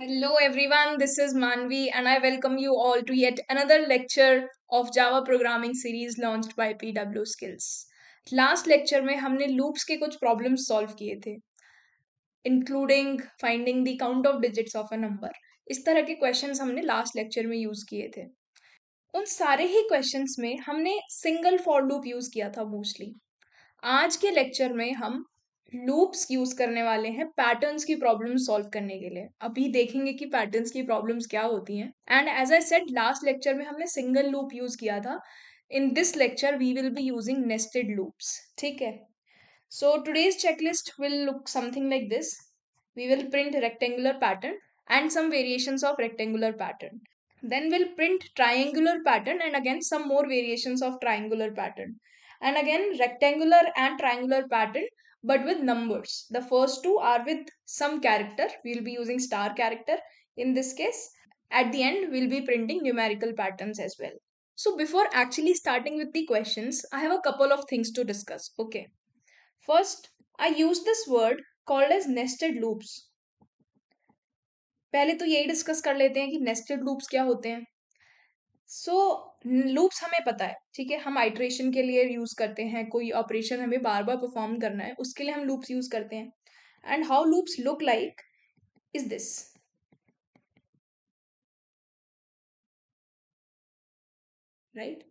Hello everyone, this is Manvi and I welcome you all to yet another lecture of Java programming series launched by PW Skills. Last lecture में हमने loops के कुछ problems solve किए थे including finding the count of digits of a number. इस तरह के questions हमने last lecture में use किए थे उन सारे ही questions में हमने single for loop use किया था mostly. आज के lecture में हम लूप्स यूज करने वाले हैं पैटर्न्स की प्रॉब्लम सॉल्व करने के लिए अभी देखेंगे कि पैटर्न्स की प्रॉब्लम्स क्या होती हैं and as I said last lecture में हमने सिंगल लूप यूज किया था in this lecture we will be using nested loops ठीक है so today's checklist will look something like this we will print rectangular pattern and some variation of rectangular pattern then will print triangular pattern and again some more variation of triangular pattern and again rectangular and triangular pattern but with numbers. The first two are with some character. We'll be using star character in this case. At the end, we'll be printing numerical patterns as well. So before actually starting with the questions, I have a couple of things to discuss. Okay. First, I use this word called as nested loops. पहले तो यही discuss कर लेते हैं कि nested loops क्या होते हैं सो लूप्स हमें पता है ठीक है हम आइट्रेशन के लिए यूज़ करते हैं कोई ऑपरेशन हमें बार बार परफॉर्म करना है उसके लिए हम लूप्स यूज़ करते हैं and how loops look like is this right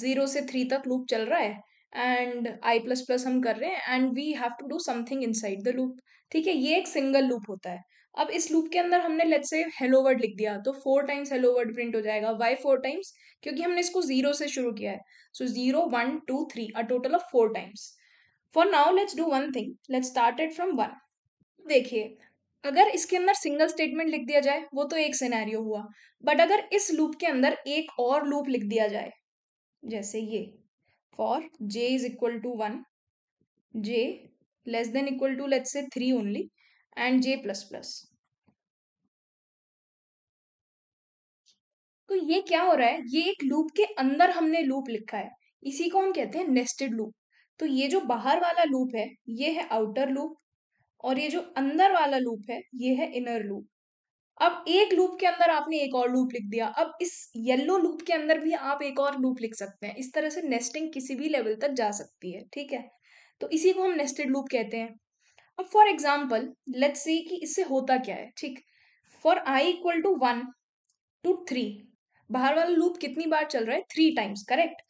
zero से थ्री तक लूप चल रहा है एंड आई प्लस प्लस हम कर रहे हैं and we have to do something inside the loop ठीक है ये एक सिंगल लूप होता है अब इस लूप के अंदर हमने लेट से हेलो वर्ड लिख दिया तो four times hello word print हो जाएगा वाई फोर टाइम्स क्योंकि हमने इसको जीरो से शुरू किया है so zero one to three a total of four times for now let's do one thing let's start it from one देखिए अगर इसके अंदर सिंगल स्टेटमेंट लिख दिया जाए वो तो एक सिनेरियो हुआ बट अगर इस लूप के अंदर एक और लूप लिख दिया जाए जैसे ये for j is equal to one j less than equal to let's say three only and j plus plus तो ये क्या हो रहा है ये एक लूप के अंदर हमने लूप लिखा है इसी को हम कहते हैं नेस्टेड लूप तो ये जो बाहर वाला लूप है ये है आउटर लूप और ये जो अंदर वाला लूप है ये है इनर लूप अब एक लूप के अंदर आपने एक और लूप लिख दिया अब इस येलो लूप के अंदर भी आप एक और लूप लिख सकते हैं इस तरह से नेस्टिंग किसी भी लेवल तक जा सकती है ठीक है तो इसी को हम नेस्टेड लूप कहते हैं अब फॉर एग्जाम्पल लेट सी कि इससे होता क्या है ठीक for I equal to one to three बाहर वाला लूप कितनी बार चल रहा है थ्री टाइम्स करेक्ट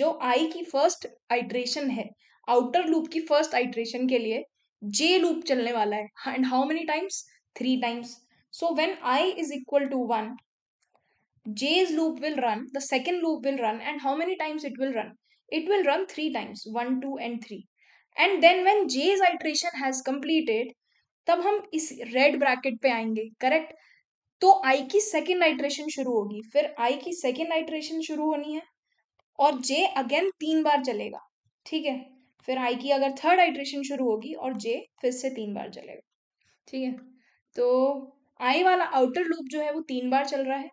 जो आई की फर्स्ट आइट्रेशन है आउटर लूप की फर्स्ट आइट्रेशन के लिए जे लूप चलने वाला है and how many times three times so when i is equal to one j's loop will run the second loop will run and how many times it will run it will run three times one two and three and then when j's iteration has completed तब हम इस red bracket पे आएंगे correct तो आई की second iteration शुरू होगी फिर आई की सेकेंड आइट्रेशन शुरू होनी है और जे अगेन तीन बार चलेगा ठीक है फिर आई की अगर थर्ड आइट्रेशन शुरू होगी और जे फिर से तीन बार चलेगा ठीक है तो आई वाला आउटर लूप जो है वो तीन बार चल रहा है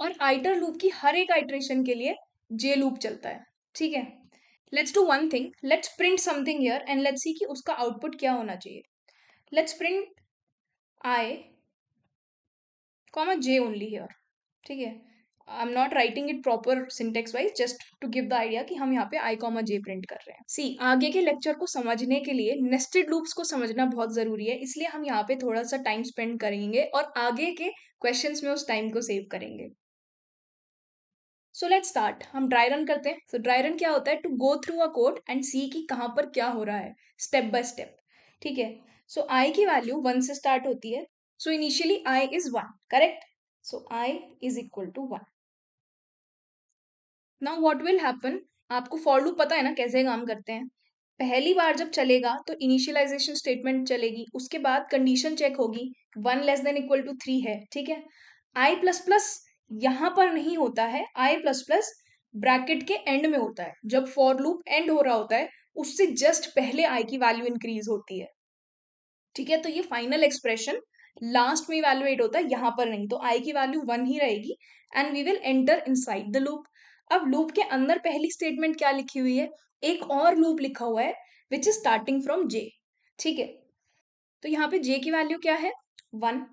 और आइटर लूप की हर एक आइट्रेशन के लिए जे लूप चलता है ठीक है let's do one thing let's print something here and let's see कि उसका आउटपुट क्या होना चाहिए let's print i comma j only here ठीक है I am not writing it proper syntax wise just to give the idea कि हम यहाँ पे आई कॉमा जे प्रिंट कर रहे हैं सी आगे के लेक्चर को समझने के लिए नेस्टेड लूप्स को समझना बहुत ज़रूरी है इसलिए हम यहाँ पे थोड़ा सा टाइम स्पेंड करेंगे और आगे के क्वेश्चन में उस टाइम को सेव करेंगे सो लेट स्टार्ट हम ड्राई रन करते हैं सो ड्राई रन क्या होता है to go through a code and see कि कहाँ पर क्या हो रहा है स्टेप बाय स्टेप ठीक है सो आई की वैल्यू वन से स्टार्ट होती है so initially i is one correct so I is equal to one now what will happen आपको फॉर लूप पता है ना कैसे काम करते हैं पहली बार जब चलेगा तो इनिशियलाइजेशन स्टेटमेंट चलेगी उसके बाद कंडीशन चेक होगी one less than equal to three है ठीक है आई प्लस प्लस यहां पर नहीं होता है आई प्लस प्लस ब्रैकेट के एंड में होता है जब फॉर लूप एंड हो रहा होता है उससे जस्ट पहले आई की वैल्यू इंक्रीज होती है ठीक है तो ये फाइनल एक्सप्रेशन लास्ट में इवेल्युएट होता है यहां पर नहीं तो आई की वैल्यू वन ही रहेगी and we will enter inside the loop अब लूप के अंदर पहली स्टेटमेंट क्या लिखी हुई है एक और लूप लिखा हुआ है which is starting from j ठीक है तो यहाँ पे जे की वैल्यू क्या है वन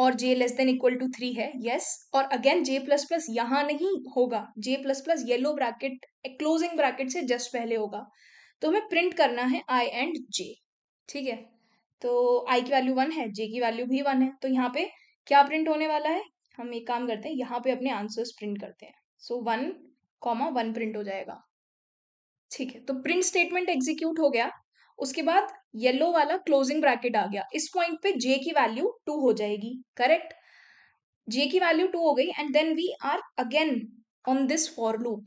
और j less than equal to three है यस और अगेन जे प्लस प्लस यहाँ नहीं होगा j plus plus yellow bracket closing bracket से जस्ट पहले होगा तो हमें प्रिंट करना है आई एंड जे ठीक है तो आई की वैल्यू वन है जे की वैल्यू भी वन है तो यहाँ पे क्या प्रिंट होने वाला है हम एक काम करते हैं यहाँ पे अपने आंसर्स प्रिंट करते हैं so one comma one print हो जाएगा ठीक है तो प्रिंट स्टेटमेंट एग्जीक्यूट हो गया उसके बाद येलो वाला क्लोजिंग ब्रैकेट आ गया इस पॉइंट पे जे की वैल्यू टू हो जाएगी करेक्ट जे की वैल्यू टू हो गई and then we are again on this for loop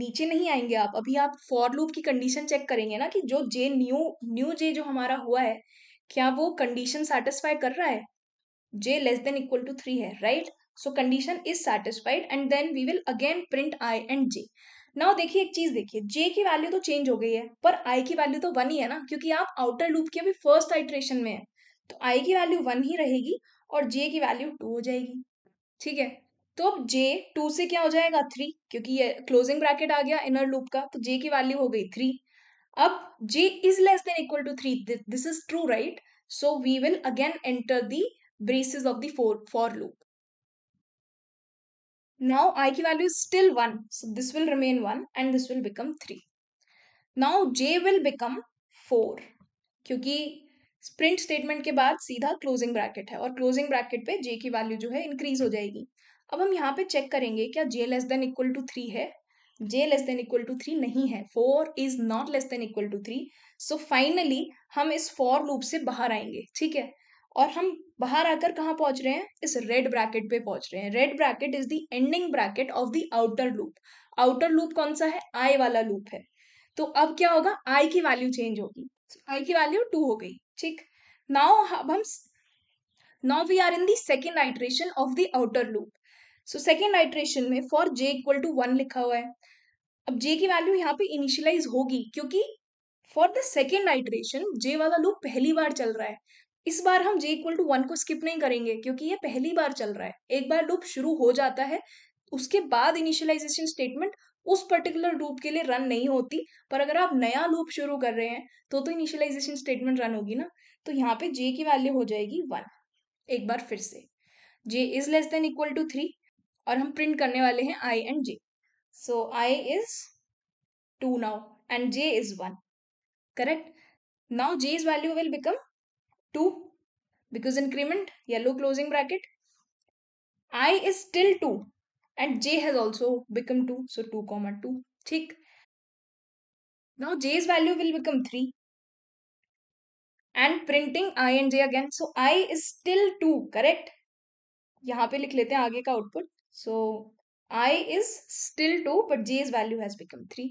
नीचे नहीं आएंगे आप अभी आप फॉर लूप की कंडीशन चेक करेंगे ना कि जो जे न्यू न्यू जे जो हमारा हुआ है क्या वो कंडीशन सेटिस्फाई कर रहा है जे less than equal to three है right so condition is satisfied and then we will again print I and j now देखिए एक चीज देखिए जे की वैल्यू तो चेंज हो गई है पर आई की वैल्यू तो वन ही है ना क्योंकि आप आउटर लूप के अभी फर्स्ट आइट्रेशन में है तो आई की वैल्यू वन ही रहेगी और जे की वैल्यू टू हो जाएगी ठीक है तो अब जे टू से क्या हो जाएगा थ्री क्योंकि ये क्लोजिंग ब्रैकेट आ गया इनर लूप का तो जे की वैल्यू हो गई थ्री अब j is less than equal to three this is true right so we will again enter the braces of the for for loop Now i की value is still 1. So this will remain 1 and this will become 3. Now j will become 4. क्योंकि print statement के बाद सीधा closing bracket है और closing bracket पे जे की value जो है इंक्रीज हो जाएगी अब हम यहाँ पे चेक करेंगे क्या J less than equal to three है जे less than equal to three नहीं है four is not less than equal to three so finally हम इस फॉर लूप से बाहर आएंगे ठीक है और हम बाहर आकर कहाँ पहुंच रहे हैं इस रेड ब्रैकेट पे पहुंच रहे हैं red bracket is the ending bracket of the outer loop outer loop कौन सा है आई वाला लूप है तो अब क्या होगा आई की वैल्यू चेंज होगी आई की वैल्यू टू हो गई ठीक नाउ अब हम now we are in the second iteration of the outer loop so second iteration में for J equal to one लिखा हुआ है अब जे की वैल्यू यहाँ पे इनिशियलाइज होगी क्योंकि for the second iteration J वाला लूप पहली बार चल रहा है इस बार हम जे इक्वल टू वन को स्किप नहीं करेंगे क्योंकि ये पहली बार चल रहा है एक बार लूप शुरू हो जाता है उसके बाद इनिशियलाइजेशन स्टेटमेंट उस पर्टिकुलर लूप के लिए रन नहीं होती पर अगर आप नया लूप शुरू कर रहे हैं तो तो इनिशियलाइजेशन स्टेटमेंट रन होगी ना तो यहाँ पे जे की वैल्यू हो जाएगी वन एक बार फिर से J is less than equal to three और हम प्रिंट करने वाले हैं I and J so I is two now and J is one correct now is value will become 2 because increment yellow closing bracket i is still 2 and j has also become 2 so 2 comma 2 thick now j's value will become 3 and printing i and j again so i is still 2 correct यहाँ पे लिख लेते हैं आगे का output so I is still two but J is value has become three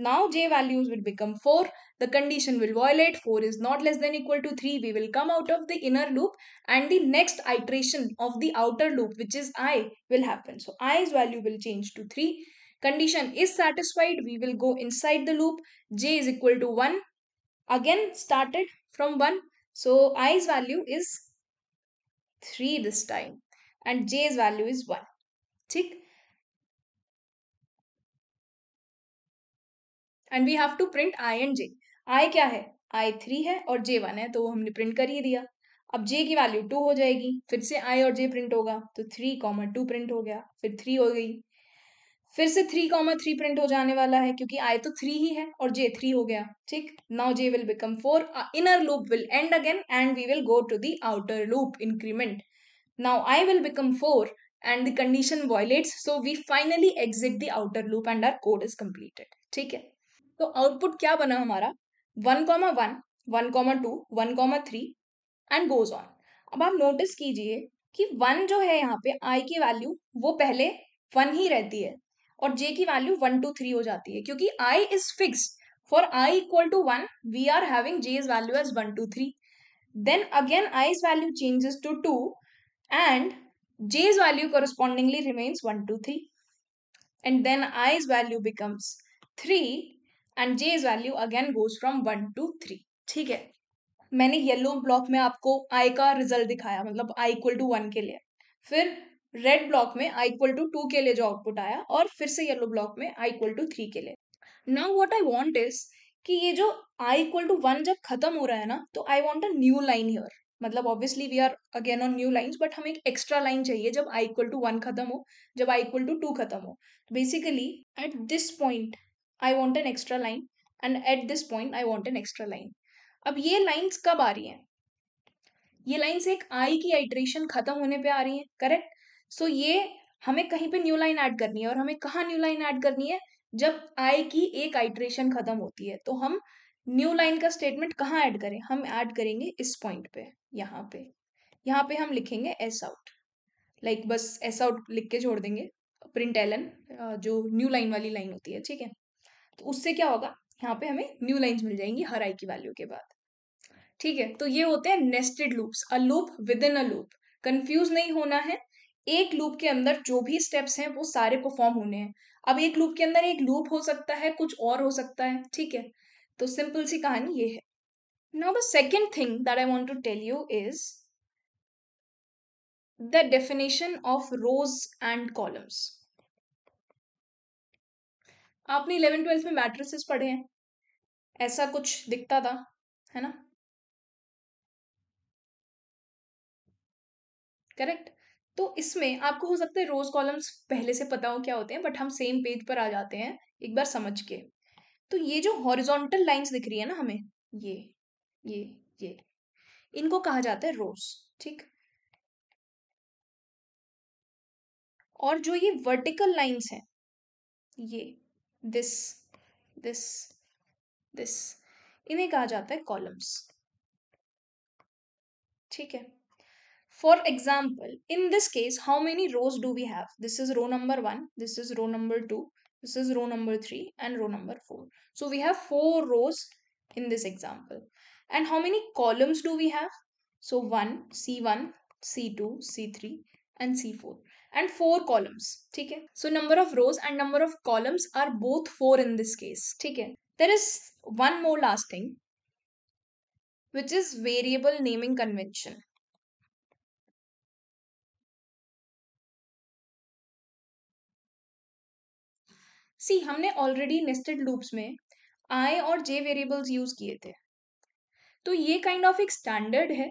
Now j values will become 4. The condition will violate. 4 is not less than equal to 3. We will come out of the inner loop and the next iteration of the outer loop which is i will happen. So i's value will change to 3. Condition is satisfied. We will go inside the loop. j is equal to 1. Again started from 1. So i's value is 3 this time and j's value is 1. Check. And we have to print I and J I क्या है I three है और जे one है तो वो हमने प्रिंट कर ही दिया अब जे की वैल्यू टू हो जाएगी फिर से आई और जे प्रिंट होगा तो थ्री कॉमा टू प्रिंट हो गया फिर थ्री हो गई फिर से थ्री कॉमा थ्री प्रिंट हो जाने वाला है क्योंकि आई तो थ्री ही है और जे थ्री हो गया ठीक now J will become four inner loop will end again and we will go to the outer loop increment now I will become four and the condition violates so we finally exit the outer loop and our code is completed ठीक है तो output क्या बना हमारा one comma one one comma two one comma three and goes on अब आप notice कीजिए कि वन जो है यहाँ पे आई की वैल्यू वो पहले वन ही रहती है और जे की वैल्यू वन टू थ्री हो जाती है क्योंकि I is fix for I equal to one we are having J is value as one to three then again I's value changes to two and J is value correspondingly remains one to three and then I's value becomes three and J is value again goes from one to three ठीक है मैंने yellow block में आपको आई का result दिखाया मतलब आई equal to one के लिए फिर रेड ब्लॉक में आई इक्वल टू टू के लिए जो आउटपुट आया और फिर से येलो ब्लॉक में आई इक्वल टू थ्री के लिए now what I want is कि ये जो आई इक्वल टू वन जब खत्म हो रहा है ना तो I want a new line here मतलब obviously we are again on new lines but हमें एक एक्स्ट्रा लाइन चाहिए जब आई इक्वल टू वन खत्म हो जब आई इक्वल टू टू खत्म हो basically at this point I want an extra line and at this point I want an extra line अब ये लाइन्स कब आ रही हैं ये लाइन्स एक आई की आइट्रेशन खत्म होने पे आ रही हैं करेक्ट सो so ये हमें कहीं पे न्यू लाइन ऐड करनी है और हमें कहाँ न्यू लाइन ऐड करनी है जब आई की एक आइट्रेशन खत्म होती है तो हम न्यू लाइन का स्टेटमेंट कहाँ ऐड करें हम ऐड करेंगे इस पॉइंट पे यहाँ पे यहाँ पे हम लिखेंगे एस आउट लाइक बस एस आउट लिख के छोड़ देंगे प्रिंट एलन जो न्यू लाइन वाली लाइन होती है ठीक है तो उससे क्या होगा यहाँ पे हमें न्यू लाइन्स मिल जाएंगी हर आई की वैल्यू के बाद ठीक है तो ये होते हैं nested loops a loop within a loop confuse नहीं होना है एक लूप के अंदर जो भी स्टेप्स हैं वो सारे परफॉर्म होने हैं अब एक लूप के अंदर एक लूप हो सकता है कुछ और हो सकता है ठीक है तो सिंपल सी कहानी ये है now the second thing that I want to tell you is the definition of rows and columns आपने इलेवन ट्वेल्थ में मैट्रिसेस पढ़े हैं ऐसा कुछ दिखता था है ना करेक्ट तो इसमें आपको हो सकता है रोज कॉलम्स पहले से पता हो क्या होते हैं बट हम सेम पेज पर आ जाते हैं एक बार समझ के तो ये जो हॉरिजॉन्टल लाइंस दिख रही है ना हमें ये ये ये इनको कहा जाता है रोज ठीक और जो ये वर्टिकल लाइंस हैं ये This, this, this. इन्हें कहा जाता है कॉलम्स ठीक है For example, in this case, how many rows do we have? This is row number 1, this is row number 2, this is row number 3 and row number 4. So we have 4 rows in this example. And how many columns do we have? So 1, C1, C2, C3 and C4. And four columns ठीक है so number of rows and number of columns are both four in this case ठीक है there is one more last thing which is variable naming convention see हमने already nested loops में आई और जे variables use किए थे तो ये kind of एक स्टैंडर्ड है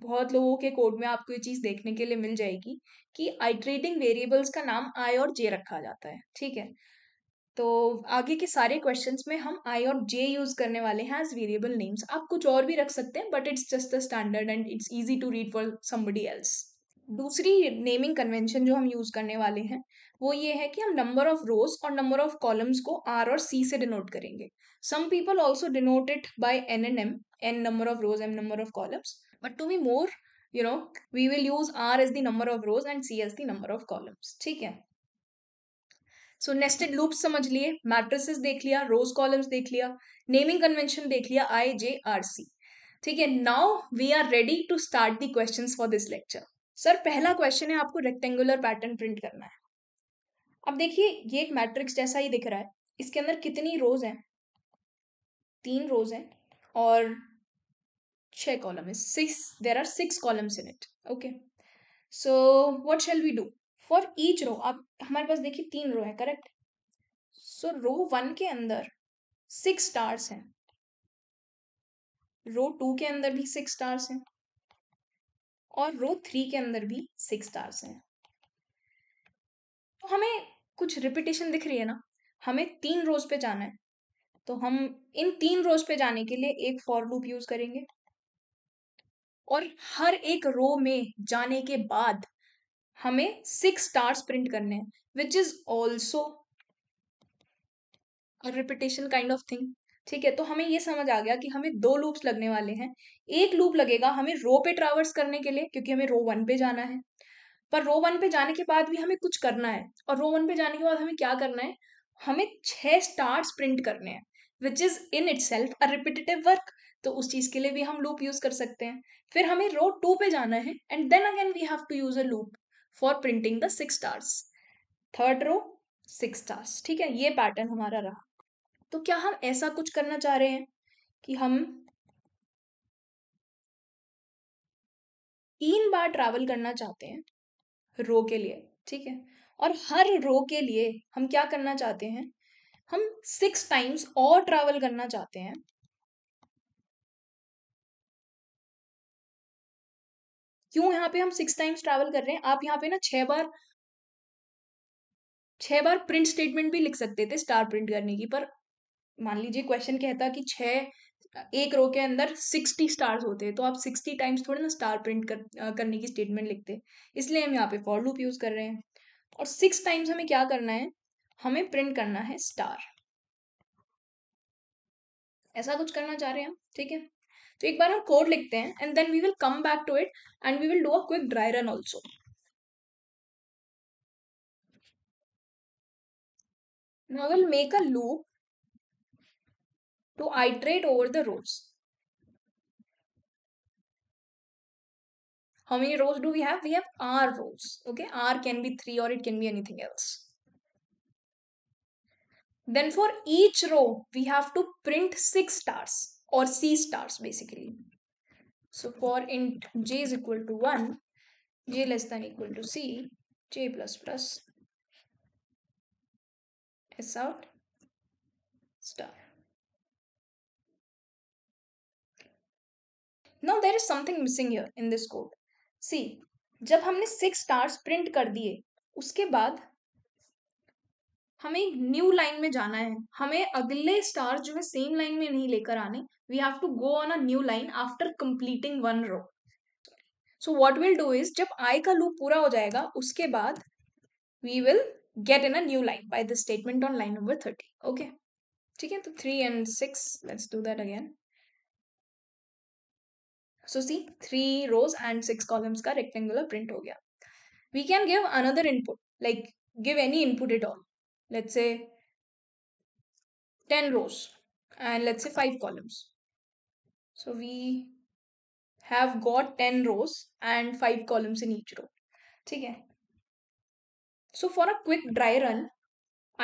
बहुत लोगों के कोड में आपको ये चीज देखने के लिए मिल जाएगी कि आइट्रेटिंग वेरिएबल्स का नाम आई और जे रखा जाता है ठीक है तो आगे के सारे क्वेश्चन में हम आई और जे यूज करने वाले हैं एज वेरिएबल नेम्स आप कुछ और भी रख सकते हैं but it's just the standard and it's easy to read for somebody else दूसरी नेमिंग कन्वेंशन जो हम यूज करने वाले हैं वो ये है कि हम नंबर ऑफ रोज और नंबर ऑफ कॉलम्स को आर और सी से डिनोट करेंगे some people also denote it by N and M N number of rows M number of columns but to be more you know we will use r as the number of rows and c as the number of columns ठीक है सो nested loop समझ लिए matrices देख लिया रोज columns देख लिया naming convention देख लिया आई जे आर सी ठीक है now we are ready to start the question for this lecture sir पहला क्वेश्चन है आपको रेक्टेंगुलर पैटर्न प्रिंट करना है अब देखिए ये एक मैट्रिक्स जैसा ही दिख रहा है इसके अंदर कितनी रोज हैं तीन रोज हैं और छह column is six there are six columns in it okay so what shall we do for each row आप हमारे पास देखिए तीन रो है करेक्ट सो रो वन के अंदर सिक्स स्टार्स हैं रो टू के अंदर भी सिक्स स्टार्स हैं और रो थ्री के अंदर भी सिक्स स्टार्स हैं तो हमें कुछ रिपीटेशन दिख रही है ना हमें तीन रोज पे जाना है तो हम इन तीन रोज पे जाने के लिए एक फॉर लूप यूज करेंगे और हर एक रो में जाने के बाद हमें सिक्स स्टार्स प्रिंट करने हैं which is also repetition kind of thing ठीक है तो हमें ये समझ आ गया कि हमें दो लूप्स लगने वाले हैं एक लूप लगेगा हमें रो पे ट्रावर्स करने के लिए क्योंकि हमें रो वन पे जाना है पर रो वन पे जाने के बाद भी हमें कुछ करना है और रो वन पे जाने के बाद हमें क्या करना है हमें छह स्टार्स प्रिंट करने हैं which is in itself a repetitive work तो उस चीज के लिए भी हम लूप यूज कर सकते हैं फिर हमें रो टू पे जाना है and then again we have to use a loop for printing the six stars third row six stars ठीक है ये पैटर्न हमारा रहा तो क्या हम ऐसा कुछ करना चाह रहे हैं कि हम तीन बार ट्रैवल करना चाहते हैं रो के लिए ठीक है और हर रो के लिए हम क्या करना चाहते हैं हम सिक्स टाइम्स और ट्रैवल करना चाहते हैं क्यों यहाँ पे हम सिक्स टाइम्स ट्रैवल कर रहे हैं आप यहाँ पे ना छह बार छह बार प्रिंट स्टेटमेंट भी लिख सकते थे स्टार प्रिंट करने की पर मान लीजिए क्वेश्चन कहता कि छ एक रो के अंदर सिक्सटी स्टार्स होते हैं तो आप सिक्सटी टाइम्स थोड़े ना स्टार प्रिंट कर, करने की स्टेटमेंट लिखते इसलिए हम यहाँ पे फॉर लूप यूज कर रहे हैं और सिक्स टाइम्स हमें क्या करना है हमें प्रिंट करना है स्टार ऐसा कुछ करना चाह रहे हैं हम ठीक है तो एक बार हम कोड लिखते हैं and then we will come back to it and we will do a quick dry run also Now we'll make a loop to iterate over the rows. How many rows do we have? We have R rows. Okay, R can be 3 or it can be anything else. Then for each row, we have to print 6 stars. or C stars basically. So for int j is equal to 1, j less than equal to C, j plus plus s out star. Now there is something missing here in this code. See, जब हमने six stars print कर दिए उसके बाद हमें एक new line में जाना है हमें अगले स्टार जो है सेम लाइन में नहीं लेकर आने we have to go on a new line after completing one row so what will do is जब आई का लूप पूरा हो जाएगा उसके बाद we will get in a new line by the statement on line number thirty okay ठीक है तो three and six let's do that again so see three rows and six columns का रेक्टेंगुलर प्रिंट हो गया we can give another input like give any input it all let's say 10 rows and let's say 5 columns. So we have got 10 rows and 5 columns in each row. ठीक है so for a quick dry run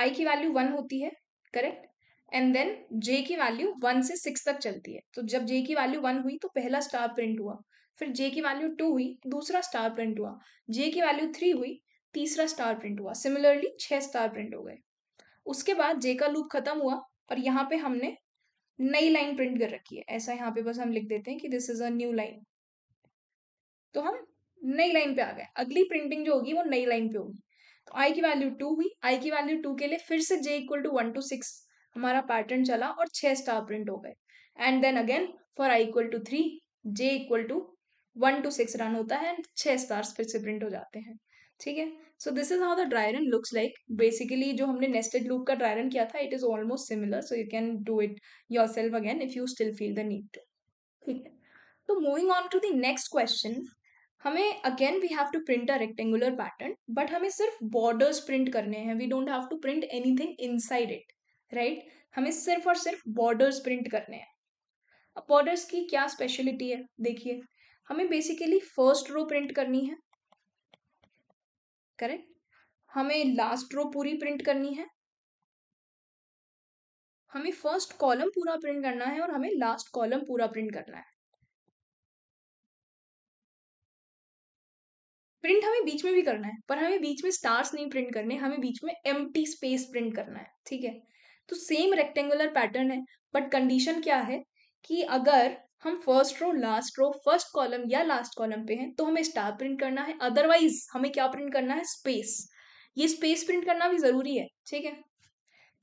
I की value one होती है correct and then जे की value one से six तक चलती है तो जब जे की वैल्यू वन हुई तो पहला स्टार प्रिंट हुआ फिर जे की वैल्यू टू हुई दूसरा स्टार प्रिंट हुआ जे की वैल्यू थ्री हुई तीसरा स्टार प्रिंट हुआ सिमिलरली छह स्टार प्रिंट हो गए उसके बाद जे का लूप खत्म हुआ और यहाँ पे हमने नई लाइन प्रिंट कर रखी है ऐसा यहाँ पे बस हम लिख देते हैं कि this is a new line तो हम नई लाइन पे आ गए अगली प्रिंटिंग जो होगी वो नई लाइन पे होगी तो आई की वैल्यू टू हुई आई की वैल्यू टू के लिए फिर से J equal to one to six हमारा पैटर्न चला और छह स्टार प्रिंट हो गए and then again for I equal to three J equal to one to six run होता है एंड छह स्टार्स फिर से प्रिंट हो जाते हैं ठीक है so this is how the dry run looks like basically जो हमने नेस्टेड लूप का ड्राई रन किया था it is almost similar so you can do it yourself again if you still feel the need to ठीक है तो moving on to the next question हमें अगेन we have to print a rectangular pattern but हमें सिर्फ borders print करने हैं we don't have to print anything inside it right हमें सिर्फ और सिर्फ बॉर्डर्स प्रिंट करने हैं अब बॉर्डर्स की क्या स्पेशलिटी है देखिए हमें बेसिकली फर्स्ट रो प्रिंट करनी है करेक्ट हमें लास्ट रो पूरी प्रिंट करनी है हमें फर्स्ट कॉलम पूरा प्रिंट करना है और हमें लास्ट कॉलम पूरा प्रिंट करना है प्रिंट हमें बीच में भी करना है पर हमें बीच में स्टार्स नहीं प्रिंट करने हमें बीच में एम स्पेस प्रिंट करना है ठीक है तो सेम रेक्टेंगुलर पैटर्न है बट कंडीशन क्या है कि अगर हम first row last row first column या लास्ट कॉलम पे हैं तो हमें स्टार प्रिंट करना है अदरवाइज हमें क्या प्रिंट करना है स्पेस ये स्पेस प्रिंट करना भी ज़रूरी है ठीक है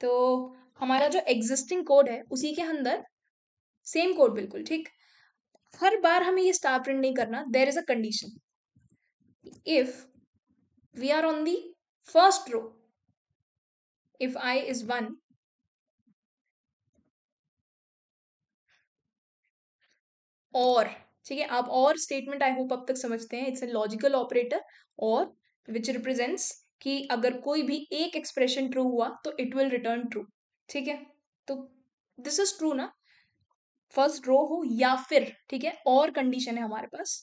तो हमारा जो एग्जिस्टिंग कोड है उसी के अंदर सेम कोड बिल्कुल ठीक हर बार हमें ये स्टार प्रिंट नहीं करना there is a condition if we are on the first row if I is one और ठीक है आप और स्टेटमेंट आई होप अब तक समझते हैं इट्स ए लॉजिकल ऑपरेटर और विच रिप्रेजेंट्स कि अगर कोई भी एक एक्सप्रेशन ट्रू हुआ तो इट विल रिटर्न ट्रू ठीक है तो दिस इज ट्रू ना फर्स्ट रो हो या फिर ठीक है और कंडीशन है हमारे पास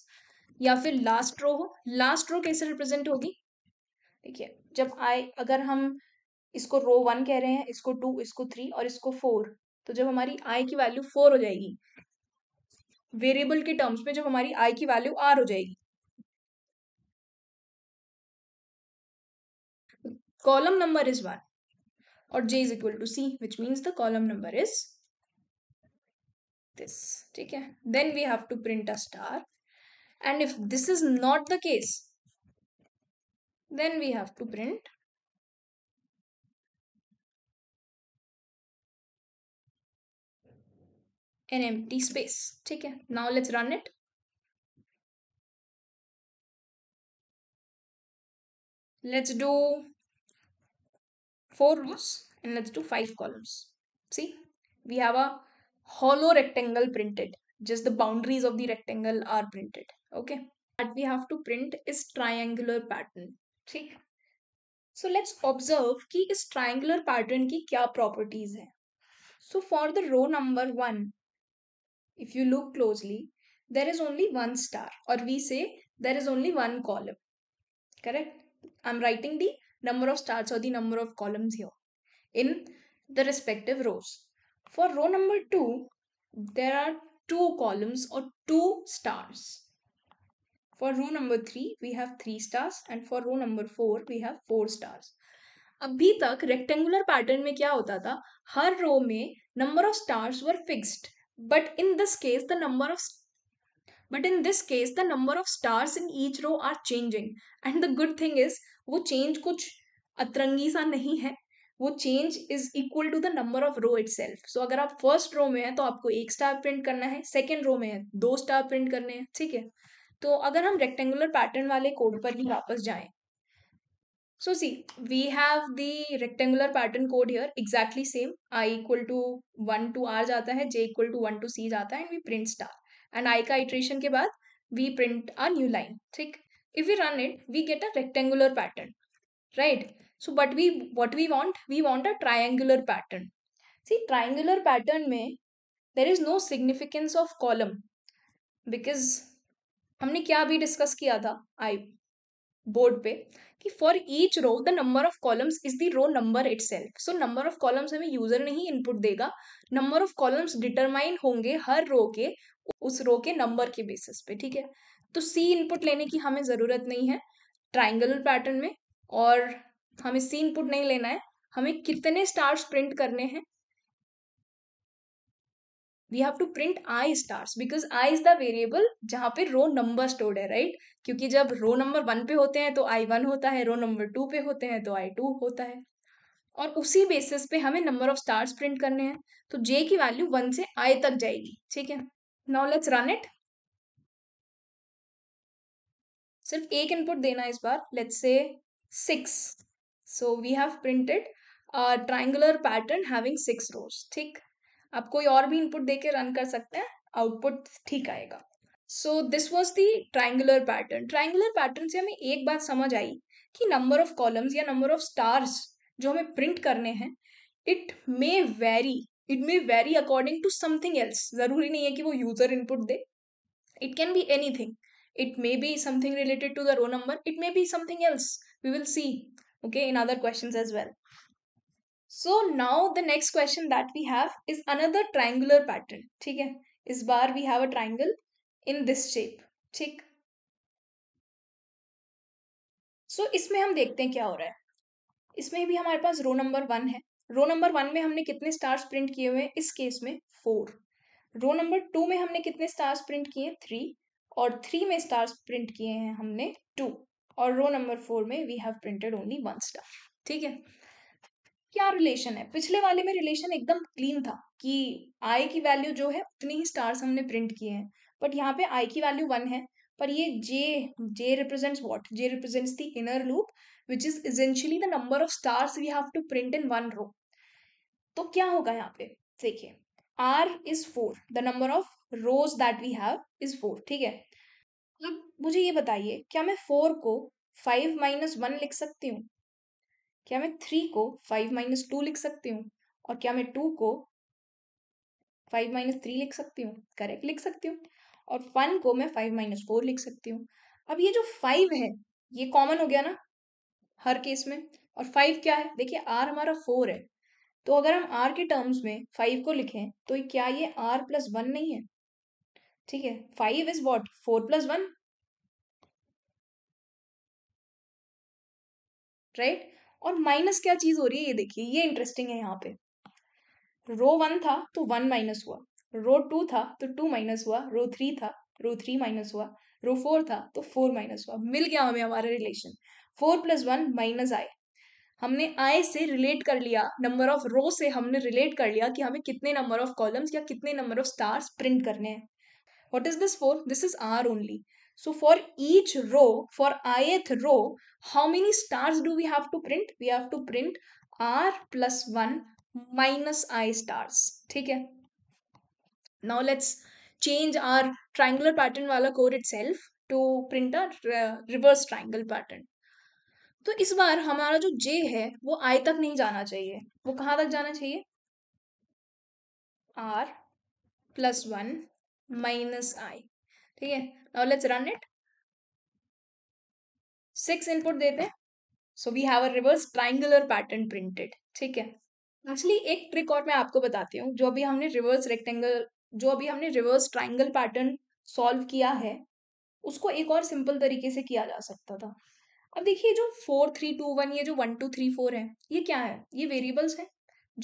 या फिर लास्ट रो हो लास्ट रो कैसे रिप्रेजेंट होगी देखिए जब आई अगर हम इसको रो वन कह रहे हैं इसको टू इसको थ्री और इसको फोर तो जब हमारी आई की वैल्यू फोर हो जाएगी वेरिएबल के टर्म्स में जब हमारी आई की वैल्यू आर हो जाएगी कॉलम नंबर इज वन और J is equal to C which means the column number is this ठीक है then we have to print a star and if this is not the case then we have to print an empty space ठीक है now let's run it let's do four rows and let's do five columns see we have a hollow rectangle printed just the boundaries of the rectangle are printed okay what we have to print is triangular pattern ठीक so let's observe कि इस triangular pattern की क्या properties है so for the row number one if you look closely, there is only one star or we say there is only one column. Correct? I'm writing the number of stars or the number of columns here in the respective rows. For row number 2, there are two columns or two stars. For row number 3, we have three stars and for row number 4, we have four stars. अभी तक rectangular pattern में क्या होता था हर row में number of stars were fixed but in this case the number of but in this case the number of stars in each row are changing and the good thing is वो change कुछ अतरंगी सा नहीं है वो change is equal to the number of row it so अगर आप first row में है तो आपको एक स्टार प्रिंट करना है सेकेंड रो में है दो स्टार प्रिंट करने हैं ठीक है तो अगर हम रेक्टेंगुलर पैटर्न वाले कोड पर ही वापस जाएं So see, we have the rectangular pattern code here, exactly same. i equal to 1 to r जाता है, j equal to 1 to c जाता है and we print star. And i का iteration के बाद we print a new line, ठीक? If we run it, we get a rectangular pattern, right? So but we what we want, we want a triangular pattern. See, triangular pattern में there is no significance of column because हमने क्या भी discuss किया था आई board पे कि for each row the number of columns is the row number it so number of columns हमें user नहीं इनपुट देगा नंबर ऑफ कॉलम्स डिटरमाइन होंगे हर रो के उस रो के नंबर के बेसिस पे ठीक है तो सी इनपुट लेने की हमें ज़रूरत नहीं है ट्राइंगल पैटर्न में और हमें सी इनपुट नहीं लेना है हमें कितने स्टार्स प्रिंट करने हैं we have to print I stars because I is the variable जहाँ पे रो नंबर स्टोर्ड है राइट right? क्योंकि जब रो नंबर वन पे होते हैं तो आई वन होता है रो नंबर टू पे होते हैं तो आई टू होता है और उसी बेसिस पे हमें नंबर ऑफ स्टार्स प्रिंट करने हैं तो जे की वैल्यू वन से आई तक जाएगी ठीक है नाउ लेट्स रन इट सिर्फ एक इनपुट देना इस बार let's say six so we have printed triangular pattern having six rows ठीक आप कोई और भी इनपुट दे के रन कर सकते हैं आउटपुट ठीक आएगा so this was the triangular pattern triangular pattern से हमें एक बात समझ आई कि नंबर ऑफ कॉलम्स या नंबर ऑफ स्टार्स जो हमें प्रिंट करने हैं it may vary it may vary according to something else जरूरी नहीं है कि वो यूजर इनपुट दे it can be anything it may be something related to the row number it may be something else we will see okay in other question as well so now the next question that we have is another triangular pattern ठीक है इस बार we have a triangle in this shape ठीक so इसमें हम देखते हैं क्या हो रहा है इसमें भी हमारे पास रो नंबर वन है रो नंबर वन में हमने कितने स्टार्स प्रिंट किए हुए हैं इस केस में फोर रो नंबर टू में हमने कितने स्टार्स प्रिंट किए थ्री और थ्री में स्टार्स प्रिंट किए हैं हमने टू और रो नंबर फोर में we have printed only one star ठीक है क्या रिलेशन है पिछले वाले में रिलेशन एकदम क्लीन था कि आई की वैल्यू जो है उतनी ही स्टार्स हमने प्रिंट किए हैं बट यहाँ पे आई की वैल्यू वन है पर ये J J represents what J represents the inner loop which is essentially the number of stars we have to print in one row तो क्या होगा यहाँ पे देखिए R is four the number of rows that we have is four ठीक है अब मुझे ये बताइए क्या मैं फोर को फाइव माइनस वन लिख सकती हूँ क्या मैं थ्री को फाइव माइनस टू लिख सकती हूँ और क्या मैं टू को फाइव माइनस थ्री लिख सकती हूँ करेक्ट लिख सकती हूँ और वन को मैं फाइव माइनस फोर लिख सकती हूँ अब ये जो फाइव है ये कॉमन हो गया ना हर केस में और फाइव क्या है देखिए आर हमारा फोर है तो अगर हम आर के टर्म्स में फाइव को लिखें तो क्या ये आर प्लस वन नहीं है ठीक है five is what four plus one right और माइनस क्या चीज हो रही है ये देखिए ये इंटरेस्टिंग है यहाँ पे रो वन था तो वन माइनस हुआ रो टू था तो टू माइनस हुआ रो थ्री था रो थ्री माइनस हुआ रो फोर था तो फोर माइनस हुआ मिल गया हमें हमारा relation four plus one minus I हमने आए से रिलेट कर लिया नंबर ऑफ रो से हमने रिलेट कर लिया कि हमें कितने नंबर ऑफ कॉलम्स या कितने नंबर ऑफ स्टार्स प्रिंट करने हैं what is this four this is R only So for each row, for ith row, how many stars do we have to print? We have to print r plus 1 minus i stars. theek hai Now let's change our triangular pattern wala code itself to print a reverse triangle pattern. तो इस बार हमारा जो जे है वो आई तक नहीं जाना चाहिए वो कहाँ तक जाना चाहिए R plus one minus I ठीक है now let's run it six input देते हैं so we have a reverse triangular pattern printed ठीक है एक्चुअली एक ट्रिक और मैं आपको बताती हूँ जो अभी हमने रिवर्स रेक्टेंगल जो अभी हमने रिवर्स ट्राइंगल पैटर्न सॉल्व किया है उसको एक और सिंपल तरीके से किया जा सकता था अब देखिए जो फोर थ्री टू वन ये जो वन टू थ्री फोर है ये क्या है ये वेरिएबल्स हैं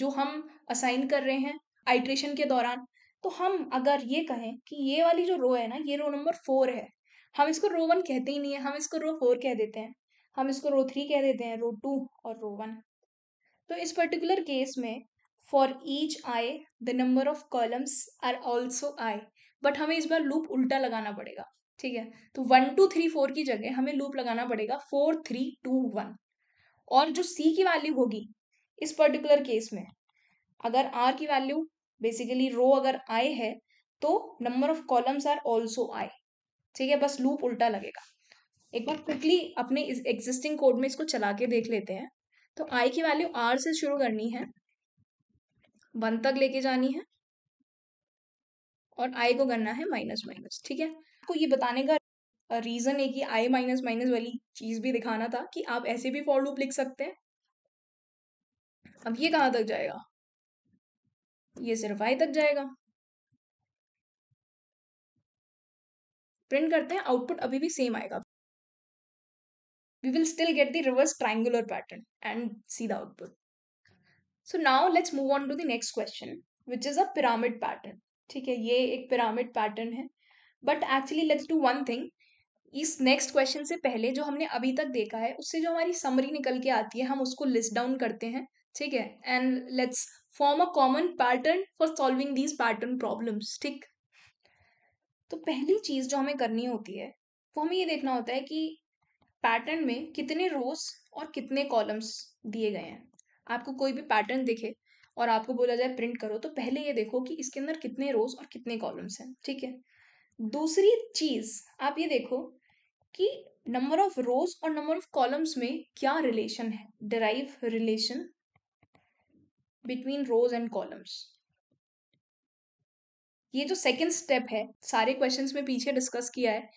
जो हम असाइन कर रहे हैं आइट्रेशन के दौरान तो हम अगर ये कहें कि ये वाली जो रो है ना ये रो नंबर फोर है हम इसको रो वन कहते ही नहीं है हम इसको रो फोर कह देते हैं हम इसको रो थ्री कह देते हैं रो टू और रो वन तो इस पर्टिकुलर केस में for each I the number of columns are also I but हमें इस बार लूप उल्टा लगाना पड़ेगा ठीक है तो वन टू थ्री फोर की जगह हमें लूप लगाना पड़ेगा फोर थ्री टू वन और जो सी की वैल्यू होगी इस पर्टिकुलर केस में अगर आर की वैल्यू बेसिकली रो अगर आई है तो number of columns are also I ठीक है बस लूप उल्टा लगेगा एक बार क्विकली अपने एग्जिस्टिंग कोड में इसको चला के देख लेते हैं तो आई की वैल्यू आर से शुरू करनी है वन तक लेके जानी है और आई को करना है माइनस माइनस ठीक है आपको ये बताने का रीजन है कि आई माइनस माइनस वाली चीज भी दिखाना था कि आप ऐसे भी फॉर लूप लिख सकते हैं अब ये कहाँ तक जाएगा ये सिर्फ आई तक जाएगा प्रिंट करते हैं आउटपुट अभी भी सेम आएगा we will still get the reverse triangular pattern and see the output so now let's move on to the next question which is a pyramid pattern ठीक है ये एक पिरामिड पैटर्न है but actually let's do one thing इस next question से पहले जो हमने अभी तक देखा है उससे जो हमारी समरी निकल के आती है हम उसको लिस्ट डाउन करते हैं ठीक है and let's form a common pattern for solving these patterns problems ठीक तो पहली चीज जो हमें करनी होती है वो हमें ये देखना होता है कि पैटर्न में कितने रोज और कितने कॉलम्स दिए गए हैं आपको कोई भी पैटर्न दिखे और आपको बोला जाए प्रिंट करो तो पहले ये देखो कि इसके अंदर कितने रोज और कितने कॉलम्स हैं ठीक है दूसरी चीज आप ये देखो कि नंबर ऑफ रोज और नंबर ऑफ कॉलम्स में क्या रिलेशन है derive relation between rows and columns ये जो सेकेंड स्टेप है सारे क्वेश्चन में पीछे डिस्कस किया है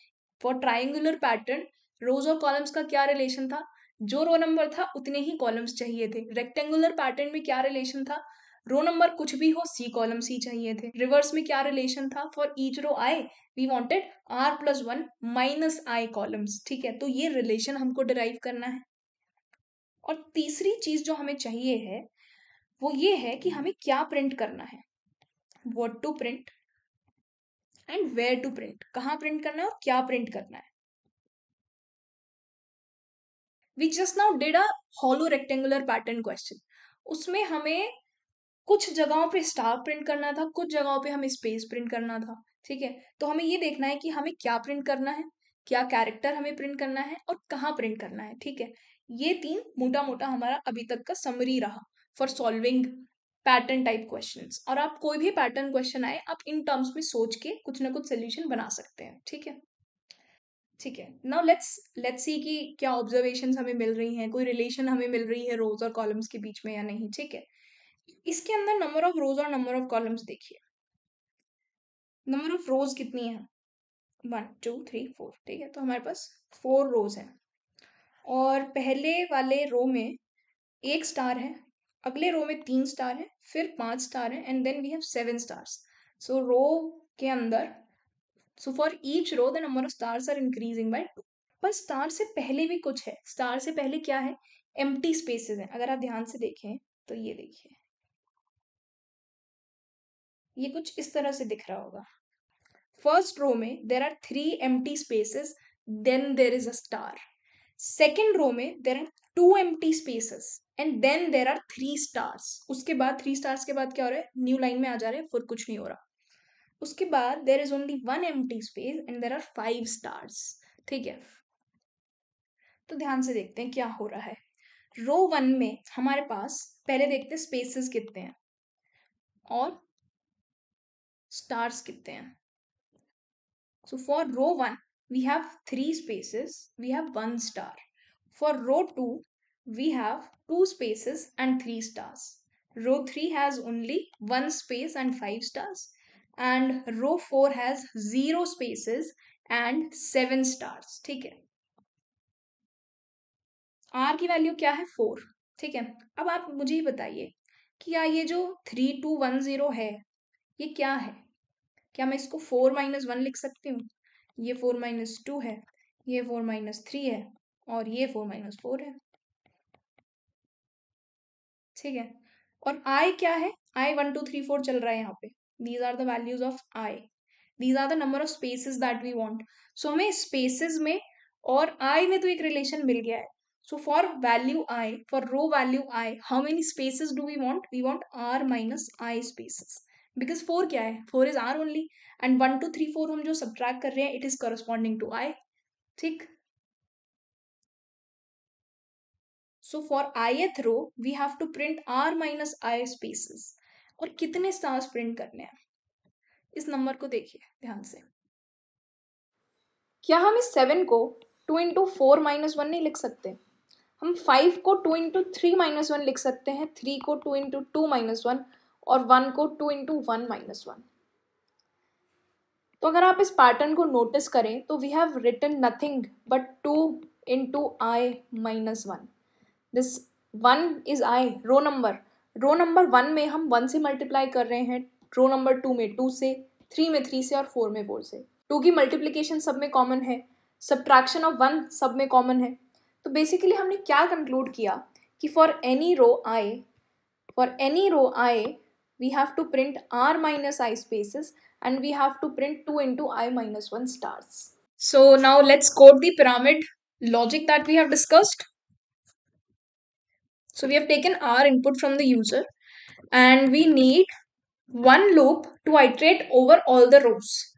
फॉर ट्राइंगुलर पैटर्न रोज और कॉलम्स का क्या रिलेशन था जो रो नंबर था उतने ही कॉलम्स चाहिए थे रेक्टेंगुलर पैटर्न में क्या रिलेशन था रो नंबर कुछ भी हो सी कॉलम्स ही चाहिए थे रिवर्स में क्या रिलेशन था for each row I we wanted R plus one minus I columns ठीक है तो ये रिलेशन हमको डिराइव करना है और तीसरी चीज जो हमें चाहिए है वो ये है कि हमें क्या प्रिंट करना है what to print and where to print कहाँ प्रिंट करना है और क्या प्रिंट करना है we just now did a hollow rectangular pattern question उसमें हमें कुछ जगहों पे स्टार प्रिंट करना था कुछ जगहों पे हमें स्पेस प्रिंट करना था ठीक है तो हमें ये देखना है कि हमें क्या प्रिंट करना है क्या कैरेक्टर हमें प्रिंट करना है और कहाँ प्रिंट करना है ठीक है ये तीन मोटा मोटा हमारा अभी तक का समरी रहा for solving pattern type question और आप कोई भी पैटर्न क्वेश्चन आए आप इन टर्म्स में सोच के कुछ ना कुछ सोल्यूशन बना सकते हैं ठीक है ठीक है नाउ लेट्स लेट्स सी कि क्या ऑब्जर्वेशन हमें मिल रही हैं कोई रिलेशन हमें मिल रही है रोज और कॉलम्स के बीच में या नहीं ठीक है इसके अंदर नंबर ऑफ रोज और नंबर ऑफ कॉलम्स देखिए नंबर ऑफ रोज कितनी है वन टू थ्री फोर ठीक है तो हमारे पास फोर रोज हैं और पहले वाले रो में एक स्टार है अगले रो में तीन स्टार है फिर पांच स्टार है and then we have seven stars so row के अंदर so for each row the number of stars are increasing by two पर स्टार से पहले भी कुछ है स्टार से पहले क्या है एम्प्टी स्पेसेस हैं अगर आप ध्यान से देखें तो ये देखिए ये कुछ इस तरह से दिख रहा होगा फर्स्ट रो में there are three empty spaces then there is a star second row में there are two empty spaces and then there are three stars उसके बाद थ्री स्टार्स के बाद क्या हो रहा है न्यू लाइन में आ जा रहे हैं फिर कुछ नहीं हो रहा उसके बाद there is only one empty space and there are five stars ठीक है तो ध्यान से देखते हैं क्या हो रहा है रो वन में हमारे पास पहले देखते हैं स्पेसेस कितने हैं और स्टार्स कितने हैं so for row one we have three spaces we have one star For row 2, we have two spaces and three stars. Row 3 has only one space and five stars. And row 4 has zero spaces and seven stars ठीक है are की value क्या है four ठीक है अब आप मुझे hi बताइए कि kya ये जो थ्री टू वन जीरो है ये क्या है क्या मैं इसको फोर माइनस वन लिख सकती हूँ ये फोर माइनस टू है ये फोर माइनस थ्री है और ये फोर माइनस फोर है ठीक है और आई क्या है I one to three four चल रहा है यहाँ पे these are the values of I these are the number of spaces that we want so हमें स्पेसिस में और आई में तो एक रिलेशन मिल गया है so for value I for row value I how many spaces do we want we want R minus I spaces because four क्या है four is R only and one to three four हम जो subtract कर रहे हैं it is corresponding to I ठीक so for ith row we have to print are minus I spaces और कितने स्टार्स प्रिंट करने हैं इस नंबर को देखिए ध्यान से क्या हम इस सेवन को two into four minus one नहीं लिख सकते हम फाइव को two into three minus one लिख सकते हैं थ्री को two into two minus one और वन को two into one minus one तो अगर आप इस पैटर्न को नोटिस करें तो we have written nothing but two into I minus one this one is I row number row number one में हम वन से मल्टीप्लाई कर रहे हैं रो नंबर टू में टू से थ्री में थ्री से और फोर में फोर से टू की मल्टीप्लीकेशन सब में कॉमन है सब्ट्रैक्शन ऑफ वन सब में कॉमन है तो बेसिकली हमने क्या कंक्लूड किया कि फॉर एनी रो आए for any row I we have to print are minus I spaces and we have to print two into I minus one stars so now let's code the pyramid logic that we have discussed So we have taken our input from the user and we need one loop to iterate over all the rows.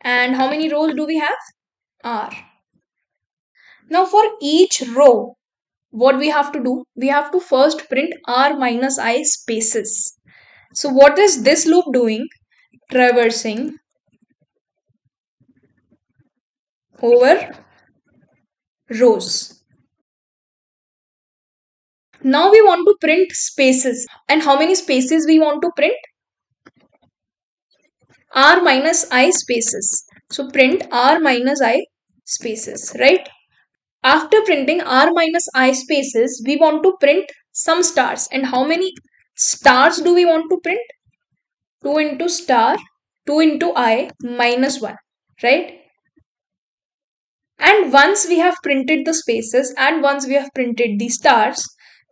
And how many rows do we have? R. Now for each row, what we have to do? We have to first print R minus I spaces. So what is this loop doing? Traversing over rows. Now we want to print spaces. And how many spaces we want to print? R minus I spaces. So print R minus I spaces, right? After printing R minus I spaces, we want to print some stars. And how many stars do we want to print? 2 into star, 2 into I minus 1, right? And once we have printed the spaces and once we have printed the stars,